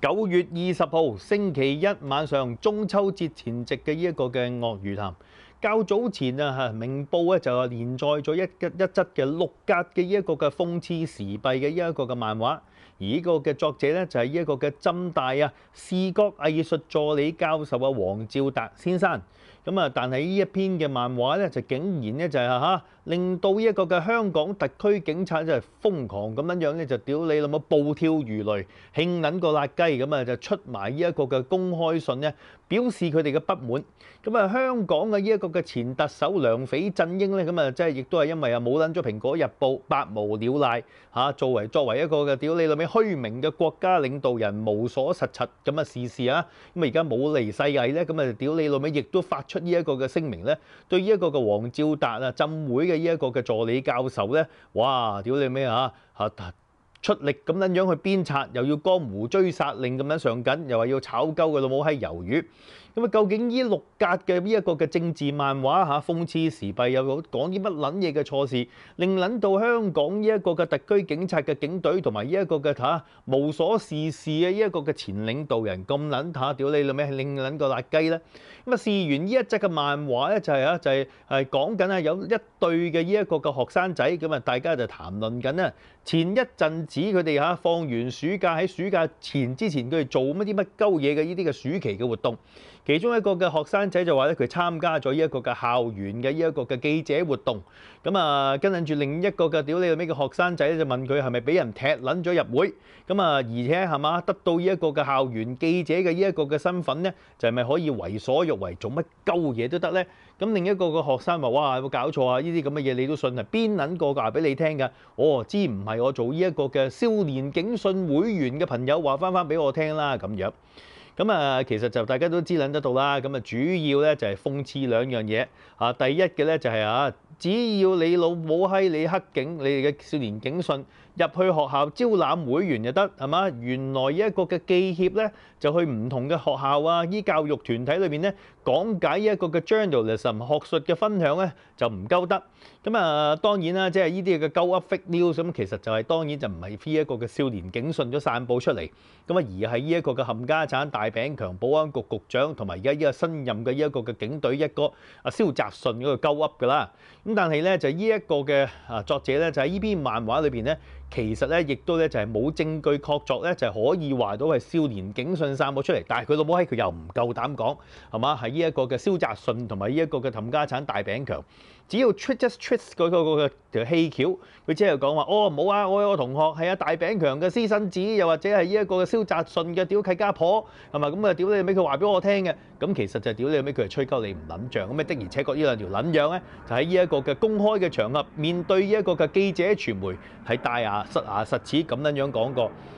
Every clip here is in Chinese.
九月二十号星期一晚上，中秋节前夕嘅呢一个嘅鳄鱼潭较早前啊吓，明报咧就連连载咗一一则嘅六格嘅一个嘅讽刺时弊嘅呢一个嘅漫画，而呢个嘅作者咧就系呢一个嘅针大啊视觉艺术助理教授啊黄照达先生咁啊，但系呢一篇嘅漫画咧就竟然咧就系吓。令到呢一個嘅香港特區警察就係瘋狂咁樣樣咧，就屌你老母暴跳如雷，興撚個辣雞咁啊，就出埋呢一個嘅公開信咧，表示佢哋嘅不滿。咁啊，香港嘅呢一個嘅前特首梁斐振英咧，咁啊，即係亦都係因為啊冇撚咗《蘋果日報》百無聊賴嚇，作為作為一個嘅屌你老味虛名嘅國家領導人，無所實踐咁啊事事啊，咁啊而家冇離世藝咧，咁啊屌你老味，亦都發出呢一個嘅聲明咧，對呢一個嘅黃兆達啊，浸會嘅。呢一个嘅助理教授咧，哇！屌你咩啊！吓出力咁样样去鞭策，又要江湖追杀令咁样上紧，又话要炒鸠嘅老母閪鱿鱼。咁啊，究竟呢六格嘅呢一個嘅政治漫畫嚇，諷刺時弊，有講啲乜撚嘢嘅錯事，令撚到香港呢一個嘅特區警察嘅警隊同埋呢一個嘅嚇無所事事啊！呢一個嘅前領導人咁撚嚇，屌你老咩，令撚個辣雞咧！咁啊，試完呢一隻嘅漫畫咧，就係啊，就係係講緊啊，有一對嘅呢一個嘅學生仔，咁啊，大家就談論緊啊。前一陣子佢哋嚇放完暑假喺暑假前之前，佢哋做乜啲乜鳩嘢嘅呢啲嘅暑期嘅活動。其中一個嘅學生仔就話咧，佢參加咗呢一個嘅校園嘅呢一個嘅記者活動。咁啊，跟住住另一個嘅屌你個咩嘅學生仔就問佢係咪俾人踢撚咗入會？咁啊，而且係嘛得到呢一個嘅校園記者嘅呢一個嘅身份呢，就係咪可以為所欲為，做乜鳩嘢都得呢？咁另一個嘅學生話：，哇，有冇搞錯啊？呢啲咁嘅嘢你都信啊？邊撚個教俾你聽㗎？哦，知唔係。我做呢一個嘅少年警訊會員嘅朋友話翻翻俾我聽啦，咁樣咁啊，其實就大家都知捻得到啦。咁啊，主要咧就係諷刺兩樣嘢啊。第一嘅咧就係啊，只要你老母閪，你黑警，你哋嘅少年警訊入去學校招攬會員就得，係嘛？原來一個嘅記協咧，就去唔同嘅學校啊，依教育團體裏面咧講解一個嘅 journalism 學術嘅分享咧，就唔夠得。咁啊，當然啦，即係呢啲嘅鳩噏 fake news，咁其實就係當然就唔係呢一個嘅少年警訊咗散佈出嚟，咁啊而係呢一個嘅冚家產大餅強保安局局長同埋而家呢個新任嘅呢一個嘅警隊一哥啊蕭澤信嗰個鳩噏噶啦，咁但係咧就呢一個嘅啊作者咧就喺呢邊漫畫裏邊咧，其實咧亦都咧就係冇證據確鑿咧就係可以話到係少年警訊散佈出嚟，但係佢老母喺佢又唔夠膽講，係嘛？係呢一個嘅蕭澤信同埋呢一個嘅冚家產大餅強。只要出一出佢嗰個嘅條氣橋，佢即係講話哦冇啊！我有個同學係阿大餅強嘅私生子，又或者係依一個嘅蕭澤信嘅屌契家婆係咪咁啊？屌你咪佢話俾我聽嘅，咁其實就屌你咪佢係吹鳩你唔諗像咁咩？的而且確呢兩條撚樣咧，就喺依一個嘅公開嘅場合面對依一個嘅記者傳媒係大牙塞牙塞齒咁樣樣講過。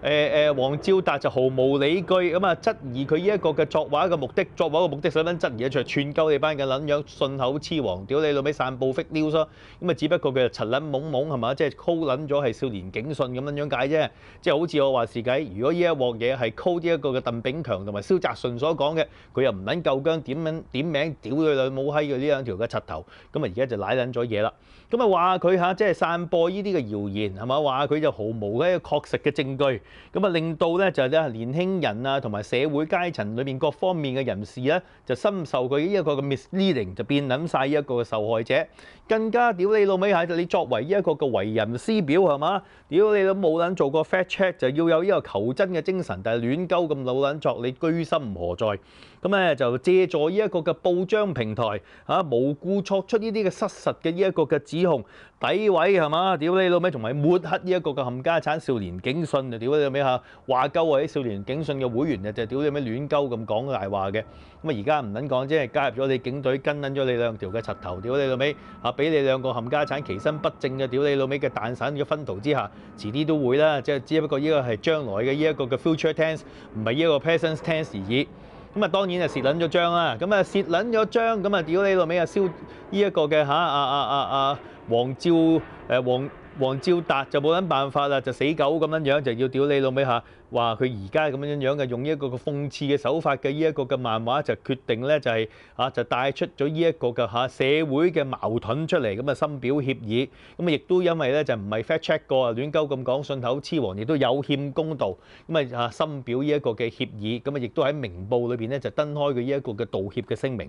誒誒，黃昭達就毫無理據咁啊，質疑佢依一個嘅作畫嘅目的，作畫嘅目的想新質疑嘅，就係串鳩你班嘅撚樣，信口雌黃，屌你老味散步 fake news 咯。咁啊，只不過佢就柒撚懵懵係嘛，即係 call 撚咗係少年警訊咁樣樣解啫。即係好似我話事解，如果依一鑊嘢係 call 呢一個嘅鄧炳強同埋蕭澤順所講嘅，佢又唔撚夠姜點樣點名屌佢兩母閪嘅呢兩條嘅柒頭。咁啊，而家就舐撚咗嘢啦。咁啊，話佢嚇即係散播呢啲嘅謠言係嘛？話佢就毫無嘅確實嘅證據。咁啊，令到咧就係咧年輕人啊，同埋社會階層裏面各方面嘅人士咧，就深受佢呢一個嘅 misleading，就變諗曬呢一個嘅受害者。更加屌你老尾係你作為一個嘅為人師表係嘛？屌你老冇撚做過 fact check，就要有呢個求真嘅精神，但係亂鳩咁老撚作，你居心何在？咁咧就借助呢一個嘅報章平台嚇，無故作出呢啲嘅失實嘅呢一個嘅指控，詆毀係嘛？屌你老味，仲埋抹黑呢一個嘅冚家產少年警訊啊！屌你老味嚇，話鳩啊啲少年警訊嘅會員啊，就屌你咩亂鳩咁講大話嘅咁啊！而家唔撚講係加入咗你警隊跟捻咗你兩條嘅柒頭，屌你老味嚇，俾你兩個冚家產、其身不正嘅屌你老味嘅蛋散嘅分途之下，遲啲都會啦，即係只不過呢個係將來嘅呢一個嘅 future tense，唔係呢一個 present tense 而已。咁啊，當然係蝕撚咗張啦！咁啊，蝕撚咗張，咁啊，屌你老尾啊，燒呢一個嘅嚇啊啊啊啊，黃照誒黃。黃兆達就冇撚辦法啦，就死狗咁樣樣，就要屌你老味嚇，話佢而家咁樣樣嘅，用呢一個嘅諷刺嘅手法嘅呢一個嘅漫畫就決定咧，就係啊就帶出咗呢一個嘅嚇社會嘅矛盾出嚟，咁啊深表歉意，咁啊亦都因為咧就唔係 fact check 過亂鳩咁講，信口雌黃，亦都有欠公道，咁啊啊深表呢一個嘅歉意，咁啊亦都喺明報裏邊咧就登開佢呢一個嘅道歉嘅聲明。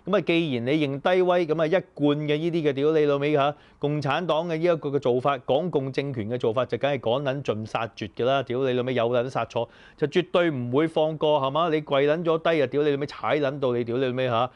咁啊，既然你認低威，咁啊一貫嘅呢啲嘅，屌你老尾嚇！共產黨嘅呢一個嘅做法，港共政權嘅做法就梗係趕撚盡殺絕㗎啦！屌你老尾有撚殺錯，就絕對唔會放過係嘛？你跪撚咗低啊！屌你老尾踩撚到你屌你老尾嚇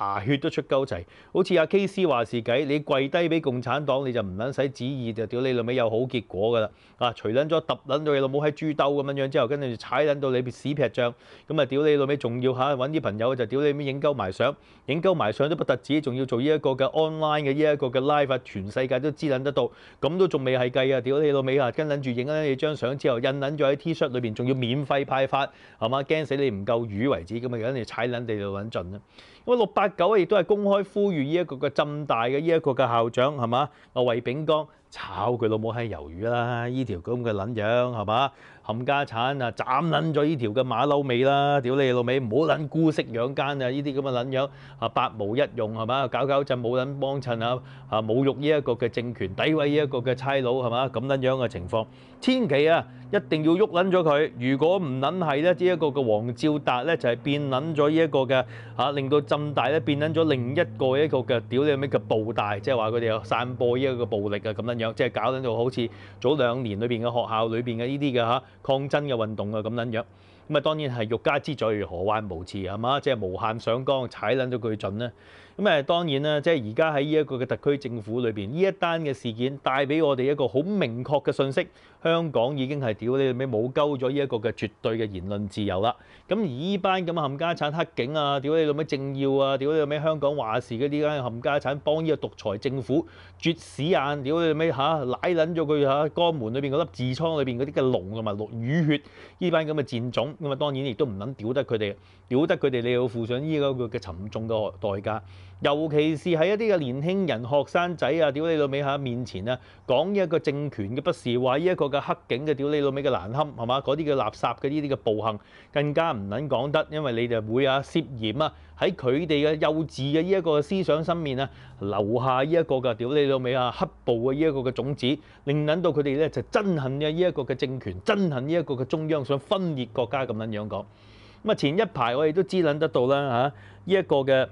牙血都出鳩齊，好似阿 K C 話事偈，你跪低俾共產黨，你就唔撚使旨意就屌你老尾有好結果㗎啦！啊，除撚咗揼撚到你老母喺豬兜咁樣樣之後，跟住踩撚到你屎劈醬，咁啊屌你老尾仲要嚇揾啲朋友就屌你咪影鳩埋相。影鳩埋相都不特止，仲要做呢一個嘅 online 嘅呢一個嘅 live，全世界都知撚得到，咁都仲未係計啊！屌你老尾啊，跟撚住影你張相之後，印撚咗喺 T-shirt 裏邊，仲要免費派發，係嘛？驚死你唔夠魚為止，咁咪梗係踩撚地度撚盡啦！我六八九啊，亦都係公開呼籲呢一個嘅浸大嘅呢一個嘅校長，係嘛？阿魏炳剛。炒佢老母閪魷魚啦！依條咁嘅撚樣係嘛？冚家產啊，斬撚咗依條嘅馬騮尾啦！屌你老尾，唔好撚姑息養奸啊！依啲咁嘅撚樣啊，百無一用係嘛？搞搞震冇撚幫襯啊啊！侮辱依一個嘅政權，底毀依一個嘅差佬係嘛？咁撚樣嘅情況，千祈啊，一定要喐撚咗佢！如果唔撚係咧，依一個嘅黃兆達咧，就係變撚咗依一個嘅啊，令到浸大咧變撚咗另一個一個嘅屌你咩叫暴大？即係話佢哋有散播依一個暴力啊咁撚。即係搞到好似早兩年裏邊嘅學校裏邊嘅呢啲嘅嚇抗爭嘅運動啊咁撚樣，咁啊當然係欲加之罪何患無辭係嘛！即係無限上綱踩撚咗佢盡咧。咁誒當然啦，即係而家喺呢一個嘅特區政府裏邊，呢一單嘅事件帶俾我哋一個好明確嘅信息：香港已經係屌你老冇鳩咗呢一個嘅絕對嘅言論自由啦。咁而呢班咁嘅冚家產黑警啊，屌你老咩政要啊，屌你老咩香港話事嗰啲咁冚家產幫呢個獨裁政府絕屎眼，屌你老咩嚇瀨撚咗佢嚇肛門裏邊嗰粒痔瘡裏邊嗰啲嘅龍同埋落雨血，呢班咁嘅戰種咁啊，當然亦都唔撚屌得佢哋，屌得佢哋你要付上呢個嘅沉重嘅代價。尤其是喺一啲嘅年輕人、學生仔啊，屌你老尾嚇面前啊，講一個政權嘅不時，話依一個嘅黑警嘅屌你老尾嘅難堪係嘛？嗰啲嘅垃圾嘅呢啲嘅暴行更加唔撚講得，因為你就會啊涉嫌啊喺佢哋嘅幼稚嘅依一個思想心面啊，留下依一個嘅屌你老尾啊黑暴嘅依一個嘅種子，令撚到佢哋咧就憎恨嘅依一個嘅政權，憎恨呢一個嘅中央想分裂國家咁撚樣講。咁啊，前一排我哋都知撚得到啦嚇，依一個嘅。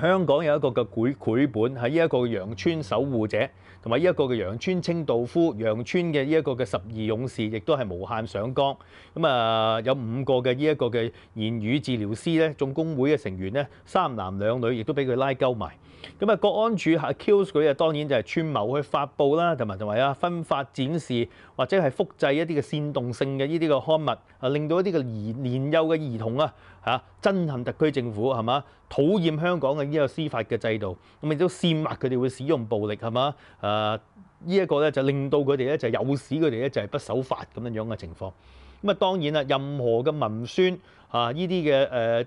香港有一個嘅繪繪本喺依一個羊村守護者，同埋依一個嘅羊村清道夫，羊村嘅依一個嘅十二勇士，亦都係無限上崗。咁啊，有五個嘅依一個嘅言語治療師咧，總工會嘅成員咧，三男兩女，亦都俾佢拉鳩埋。咁啊，國安處係 kills 佢啊，當然就係串謀去發布啦，同埋同埋啊分發展示或者係複製一啲嘅煽動性嘅呢啲嘅刊物，啊令到一啲嘅兒年幼嘅兒童啊嚇憎恨特區政府係嘛，討厭香港嘅呢個司法嘅制度，咁亦都煽惑佢哋會使用暴力係嘛，啊呢一個咧就令到佢哋咧就有使佢哋咧就係不守法咁樣樣嘅情況。咁啊當然啦，任何嘅文宣啊呢啲嘅誒。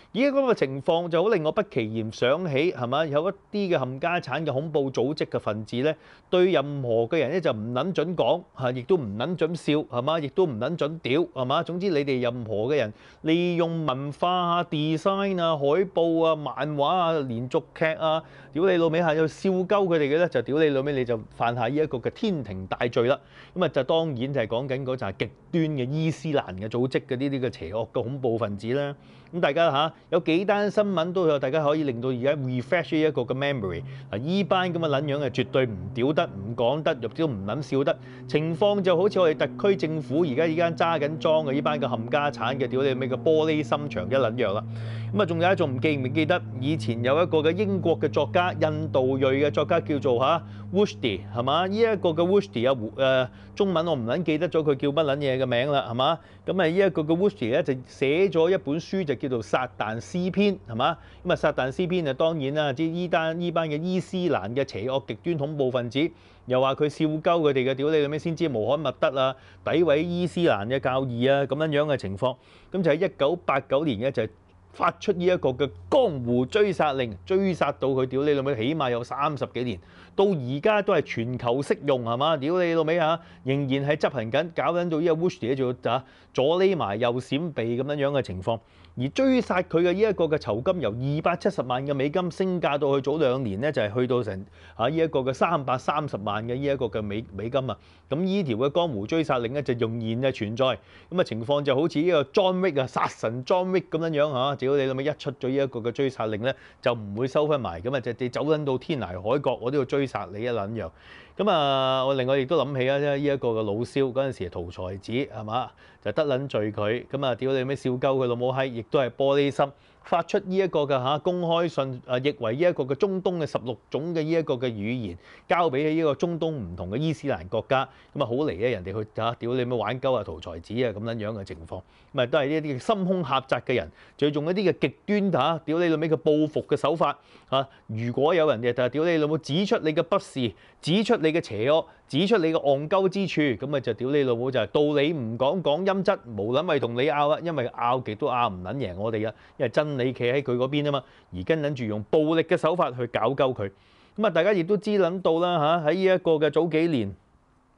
而家咁嘅情況就好令我不其然想起係嘛，有一啲嘅冚家產嘅恐怖組織嘅分子咧，對任何嘅人咧就唔撚準講嚇，亦都唔撚準笑係嘛，亦都唔撚準屌係嘛。總之你哋任何嘅人利用文化啊、design 啊、海報啊、漫畫啊、連續劇啊，屌你老尾嚇有笑鳩佢哋嘅咧，就屌你老尾你就犯下呢一個嘅天庭大罪啦。咁啊就當然就係講緊嗰就極端嘅伊斯蘭嘅組織嗰啲呢個邪惡嘅恐怖分子啦。咁大家嚇～有幾單新聞都有，大家可以令到而家 refresh 依一個嘅 memory。嗱，依班咁嘅撚樣嘅絕對唔屌得，唔講得，亦都唔撚笑得。情況就好似我哋特區政府而家依間揸緊裝嘅依班嘅冚家產嘅屌你咩嘅玻璃心腸嘅撚樣啦。咁啊，仲有一仲唔記唔記得以前有一個嘅英國嘅作家、印度裔嘅作家叫做嚇 Woodsy 係嘛？依一個嘅 Woodsy 啊，誒中文我唔撚記得咗佢叫乜撚嘢嘅名啦係嘛？咁啊，依一個嘅 Woodsy 咧就寫咗一本書就叫做《撒旦詩篇》係嘛？咁啊，《撒旦詩篇》啊，當然啦，即依單依班嘅伊斯蘭嘅邪惡極端恐怖分子又話佢笑鳩佢哋嘅屌你咁樣先知無可密得啊，詆毀伊斯蘭嘅教義啊咁樣樣嘅情況，咁就喺一九八九年嘅就。發出呢一個嘅江湖追殺令，追殺到佢屌你老母，起碼有三十幾年。到而家都係全球適用係嘛？屌你老尾啊！仍然係執行緊，搞緊到依個 w o s h e 仲要啊左匿埋右閃避咁樣樣嘅情況，而追殺佢嘅依一個嘅籌金由二百七十萬嘅美金升價到去早兩年咧，就係去到成啊依一個嘅三百三十萬嘅依一個嘅美美金啊！咁依條嘅江湖追殺令咧就仍然嘅存在，咁啊情況就好似呢個 John Wick 啊殺神 John Wick 咁樣樣嚇，屌你老尾一出咗依一個嘅追殺令咧，就唔會收翻埋咁啊！就你走緊到天涯海角我都要追。殺你一撚樣，咁啊！我另外亦都諗起啊，呢一個嘅老蕭嗰陣時屠才子係嘛，就得撚罪佢，咁啊！屌你咩小鳩佢老母閪，亦都係玻璃心。發出呢一個嘅嚇公開信，啊，譯為呢一個嘅中東嘅十六種嘅呢一個嘅語言，交俾起呢個中東唔同嘅伊斯蘭國家，咁啊好嚟啊人哋去嚇，屌你咪玩鳩啊，屠才子啊咁撚樣嘅情況，咪都係呢一啲心胸狹窄嘅人，最用一啲嘅極端嚇，屌你老嘅報復嘅手法嚇，如果有人嘅就屌你老母指出你嘅不是，指出你嘅邪惡。指出你個戇鳩之處，咁啊就屌你老母就係道理唔講講音質，無撚咪同你拗啦，因為拗極都拗唔撚贏我哋啊，因為真理企喺佢嗰邊啊嘛，而跟撚住用暴力嘅手法去搞鳩佢，咁啊大家亦都知撚到啦嚇，喺依一個嘅早幾年，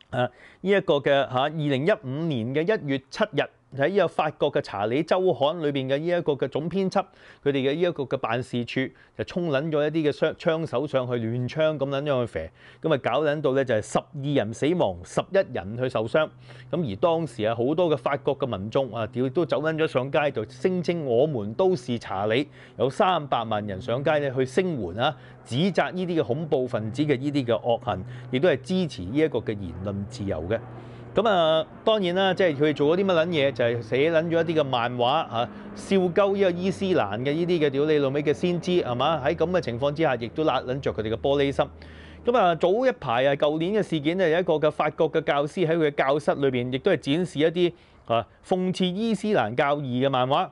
啊依一個嘅嚇二零一五年嘅一月七日。喺呢個法國嘅查理周刊裏邊嘅呢一個嘅總編輯，佢哋嘅呢一個嘅辦事處就衝撚咗一啲嘅槍手上去亂槍咁撚樣去射，咁咪搞撚到咧就係十二人死亡，十一人去受傷。咁而當時啊好多嘅法國嘅民眾啊都走撚咗上街度聲稱我們都是查理，有三百萬人上街咧去聲援啊，指責呢啲嘅恐怖分子嘅呢啲嘅惡行，亦都係支持呢一個嘅言論自由嘅。咁啊，當然啦，即係佢哋做咗啲乜撚嘢，就係寫撚咗一啲嘅漫畫啊，笑鳩呢個伊斯蘭嘅呢啲嘅屌你老味嘅先知係嘛？喺咁嘅情況之下，亦都辣撚着佢哋嘅玻璃心。咁啊，早一排啊，舊年嘅事件咧，有一個嘅法國嘅教師喺佢嘅教室裏邊，亦都係展示一啲啊諷刺伊斯蘭教義嘅漫畫，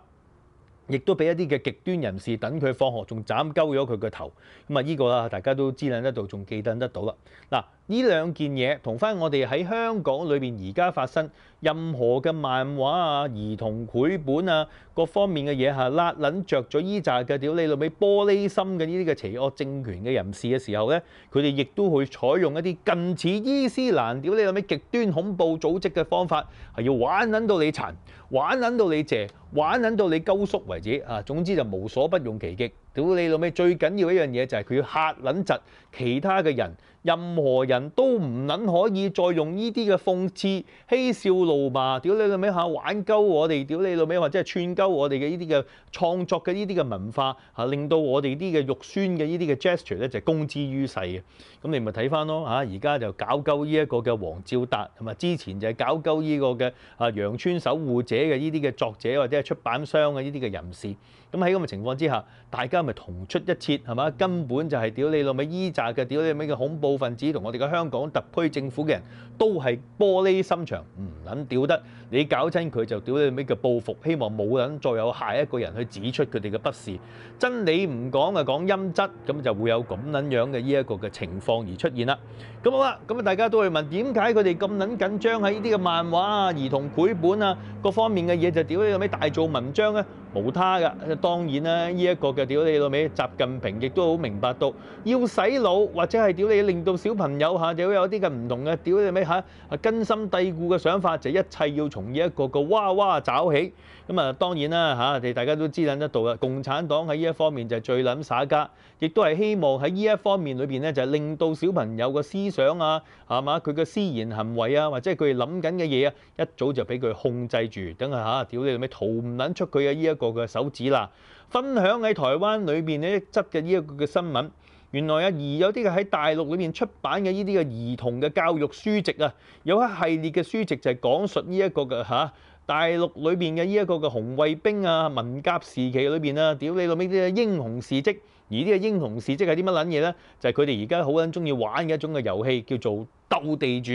亦都俾一啲嘅極端人士等佢放學，仲斬鳩咗佢個頭。咁啊，依個啦，大家都知撚得到，仲記得得到啦。嗱。呢兩件嘢同翻我哋喺香港裏邊而家發生任何嘅漫畫啊、兒童繪本啊各方面嘅嘢嚇，拉撚着咗依扎嘅屌你老味玻璃心嘅呢啲嘅邪惡政權嘅人士嘅時候呢，佢哋亦都會採用一啲近似伊斯蘭屌你老味極端恐怖組織嘅方法，係要玩撚到你殘，玩撚到你謝，玩撚到你鳩縮為止啊！總之就無所不用其極，屌你老味最緊要一樣嘢就係佢要嚇撚窒其他嘅人，任何人。都唔撚可以再用呢啲嘅諷刺、嬉笑怒罵、屌你老味嚇玩鳩我哋，屌你老味或者係串鳩我哋嘅呢啲嘅創作嘅呢啲嘅文化嚇，令到我哋啲嘅肉酸嘅呢啲嘅 gesture 咧就公之於世嘅。咁你咪睇翻咯嚇，而家就搞鳩呢一個嘅黃兆達同埋之前就係搞鳩呢個嘅啊陽村守護者嘅呢啲嘅作者或者係出版商嘅呢啲嘅人士。咁喺咁嘅情況之下，大家咪同出一轍係嘛？根本就係屌你老味，依扎嘅屌你咩嘅恐怖分子同我哋嘅香港特區政府嘅人，都係玻璃心腸，唔撚屌得你搞親佢就屌你咩嘅報復，希望冇撚再有下一個人去指出佢哋嘅不是，真理唔講啊，講音質，咁就會有咁撚樣嘅呢一個嘅情況而出現啦。咁好啦，咁啊大家都會問點解佢哋咁撚緊張喺呢啲嘅漫畫啊、兒童繪本啊各方面嘅嘢就屌你咩大做文章咧？冇他嘅，當然啦，呢一個嘅屌你老尾，習近平亦都好明白到，要洗腦或者係屌你令到小朋友嚇，就有啲嘅唔同嘅屌你老尾嚇，根深蒂固嘅想法就一切要從呢一個個娃娃找起。咁啊，當然啦嚇，哋大家都知捻得到嘅，共產黨喺呢一方面就最諗耍家，亦都係希望喺呢一方面裏邊咧，就係令到小朋友個思想啊，係嘛佢嘅思言行為啊，或者佢哋諗緊嘅嘢啊，一早就俾佢控制住，等啊嚇屌你老尾逃唔捻出佢嘅呢一。個嘅手指啦，分享喺台灣裏邊咧，執嘅呢一個嘅新聞，原來啊，而有啲嘅喺大陸裏面出版嘅呢啲嘅兒童嘅教育書籍啊，有一系列嘅書籍就係講述呢一個嘅嚇大陸裏面嘅呢一個嘅紅衛兵啊，民革時期裏面啊，屌你老味啲英雄事蹟，而啲嘅英雄事蹟係啲乜撚嘢呢？就係佢哋而家好撚中意玩嘅一種嘅遊戲，叫做鬥地主。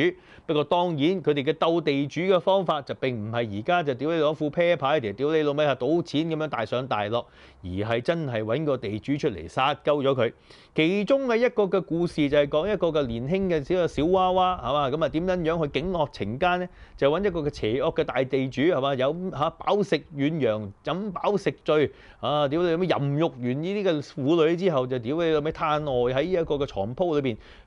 不過當然佢哋嘅鬥地主嘅方法就並唔係而家就屌你攞副啤牌嚟，屌你老味啊賭錢咁樣大上大落，而係真係揾個地主出嚟殺鳩咗佢。其中嘅一個嘅故事就係講一個嘅年輕嘅小小娃娃係嘛咁啊點樣樣去警惡情奸呢？就揾一個嘅邪惡嘅大地主係嘛有嚇飽食遠羊飲飽食醉啊屌你有咩淫欲完呢啲嘅婦女之後就屌你老味嘆愛喺一個嘅床鋪裏邊。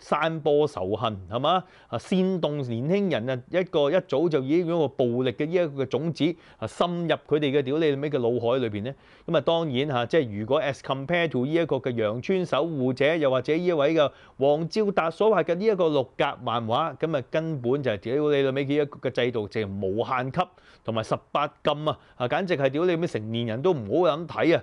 散播仇恨係嘛？煽動年輕人啊，一個一早就已經用個暴力嘅呢一個種子啊，深入佢哋嘅屌你老尾嘅腦海裏邊咧。咁啊當然嚇，即係如果 as compared to 呢一個嘅楊村守護者，又或者呢一位嘅黃昭達所畫嘅呢一個六格漫畫，咁啊根本就係屌你老尾嘅一個嘅制度，就係無限級同埋十八禁啊！啊，簡直係屌你老尾，成年人都唔好敢睇啊！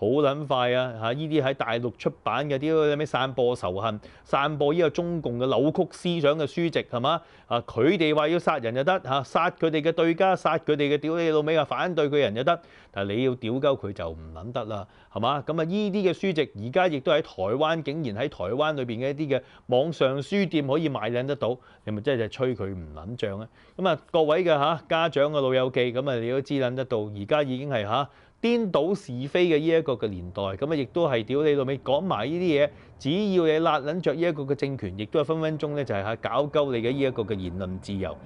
好撚快啊！嚇，依啲喺大陸出版嘅啲咩散播仇恨、散播依個中共嘅扭曲思想嘅書籍係嘛？啊，佢哋話要殺人就得嚇，殺佢哋嘅對家、殺佢哋嘅屌你老尾啊，反對佢人就得，但係你要屌鳩佢就唔撚得啦，係嘛？咁啊，依啲嘅書籍而家亦都喺台灣，竟然喺台灣裏邊嘅一啲嘅網上書店可以買靚得到，你咪即係吹佢唔撚漲啊！咁啊，各位嘅嚇家長嘅老友記，咁啊，你都知撚得到，而家已經係嚇。顛倒是非嘅呢一個嘅年代，咁啊，亦都係屌你老味講埋呢啲嘢。只要你立撚着呢一個嘅政權，亦都係分分鐘咧就係嚇搞鳩你嘅呢一個嘅言論自由。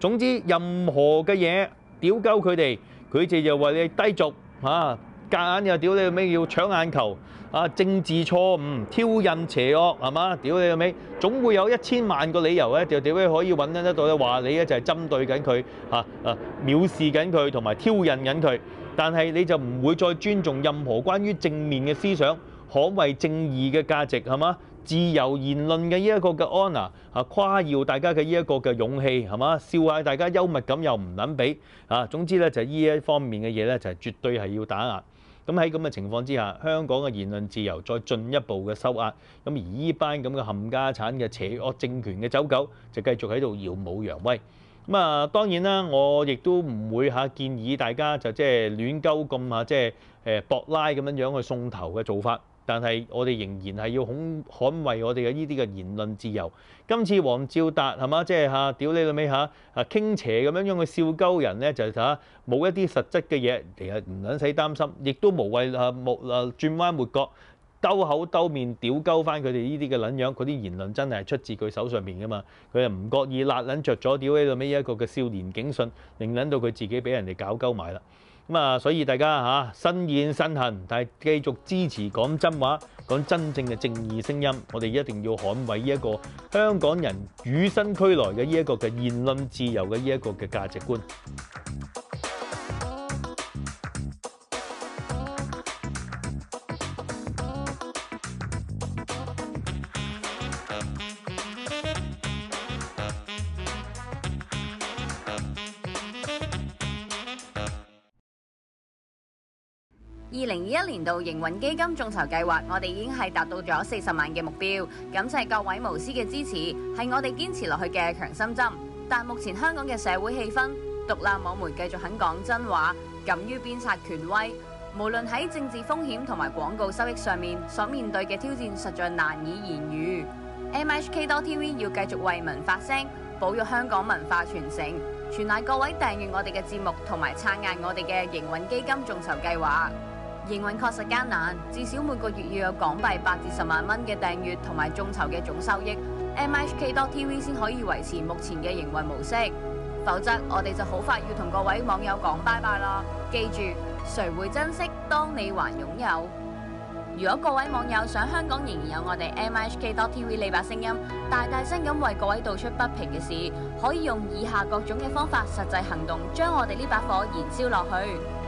總之，任何嘅嘢，屌鳩佢哋，佢哋又話你低俗嚇，隔硬又屌你老味要搶眼球啊，政治錯誤挑釁邪惡係嘛？屌你老尾，總會有一千萬個理由咧，就屌你可以揾得得到咧話你咧就係針對緊佢嚇啊藐視緊佢同埋挑釁緊佢。但係你就唔會再尊重任何關於正面嘅思想，可為正義嘅價值係嘛？自由言論嘅呢一個嘅 h o n o r 啊誇耀大家嘅呢一個嘅勇氣係嘛？笑下大家幽默感又唔撚俾，啊總之咧就呢一方面嘅嘢咧就係絕對係要打壓。咁喺咁嘅情況之下，香港嘅言論自由再進一步嘅收壓，咁而呢班咁嘅冚家產嘅邪惡政權嘅走狗就繼續喺度耀武揚威。咁啊，當然啦，我亦都唔會嚇建議大家就即係亂鳩咁嚇，即係誒博拉咁樣樣去送頭嘅做法。但係我哋仍然係要恐捍衞我哋嘅呢啲嘅言論自由。今次黃兆達係嘛，即係嚇屌你老尾嚇啊傾斜咁樣樣去笑鳩人咧，就係嚇冇一啲實質嘅嘢，其實唔撚使擔心，亦都無謂啊冇啊轉彎抹角。兜口兜面屌鳩翻佢哋呢啲嘅撚樣，佢啲言論真係出自佢手上面噶嘛？佢又唔覺意辣撚着咗屌喺度，咩一個嘅少年警訊，令撚到佢自己俾人哋搞鳩埋啦。咁啊，所以大家嚇新怨新恨，但係繼續支持講真話、講真正嘅正義聲音，我哋一定要捍衞呢一個香港人與生俱來嘅呢一個嘅言論自由嘅呢一個嘅價值觀。二零二一年度营运基金众筹计划，我哋已经系达到咗四十万嘅目标。感谢各位无私嘅支持，系我哋坚持落去嘅强心针。但目前香港嘅社会气氛，独立网媒继续肯讲真话，敢于鞭策权威，无论喺政治风险同埋广告收益上面所面对嘅挑战，实在难以言喻。M H K 多 T V 要继续为民发声，保育香港文化传承，全赖各位订阅我哋嘅节目，同埋撑硬我哋嘅营运基金众筹计划。营运确实艰难，至少每个月要有港币八至十万蚊嘅订阅同埋众筹嘅总收益，MHK.TV 先可以维持目前嘅营运模式。否则我哋就好快要同各位网友讲拜拜啦！记住，谁会珍惜，当你还拥有。如果各位网友想香港仍然有我哋 MHK.TV 呢把声音，大大声咁为各位道出不平嘅事，可以用以下各种嘅方法，实际行动将我哋呢把火燃烧落去。